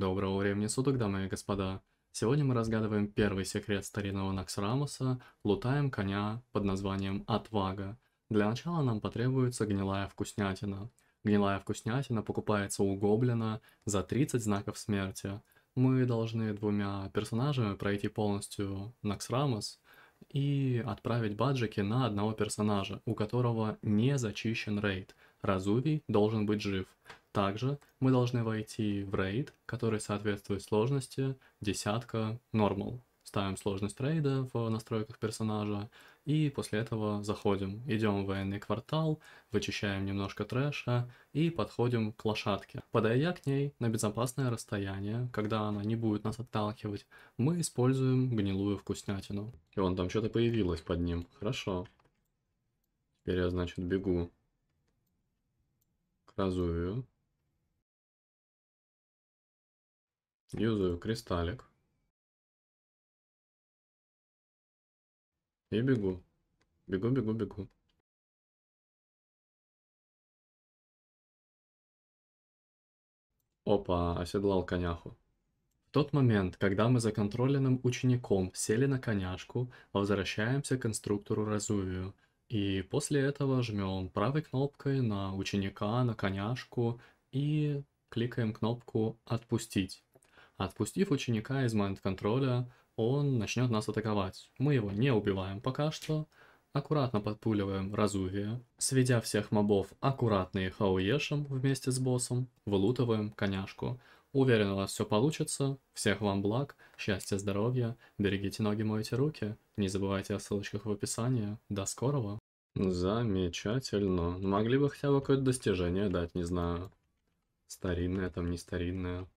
Доброго времени суток, дамы и господа. Сегодня мы разгадываем первый секрет старинного Наксрамуса, лутаем коня под названием Отвага. Для начала нам потребуется гнилая вкуснятина. Гнилая вкуснятина покупается у гоблина за 30 знаков смерти. Мы должны двумя персонажами пройти полностью Наксрамус и отправить баджики на одного персонажа, у которого не зачищен рейд. Разувий должен быть жив. Также мы должны войти в рейд, который соответствует сложности десятка normal. Ставим сложность рейда в настройках персонажа и после этого заходим. Идем в военный квартал, вычищаем немножко трэша и подходим к лошадке. Подойдя к ней на безопасное расстояние, когда она не будет нас отталкивать, мы используем гнилую вкуснятину. И вон там что-то появилось под ним. Хорошо. Теперь я, значит, бегу к Разую. Юзаю кристаллик. И бегу. Бегу, бегу, бегу. Опа, оседлал коняху. В тот момент, когда мы за контроленным учеником сели на коняшку, возвращаемся к инструктору Разувию. И после этого жмем правой кнопкой на ученика, на коняшку и кликаем кнопку «Отпустить». Отпустив ученика из майнд-контроля, он начнет нас атаковать. Мы его не убиваем пока что. Аккуратно подпуливаем Разувия. Сведя всех мобов аккуратно их ауешем вместе с боссом, вылутываем коняшку. Уверен, у вас все получится. Всех вам благ, счастья, здоровья. Берегите ноги, мойте руки. Не забывайте о ссылочках в описании. До скорого. Замечательно. Могли бы хотя бы какое-то достижение дать, не знаю. Старинное там, не старинное.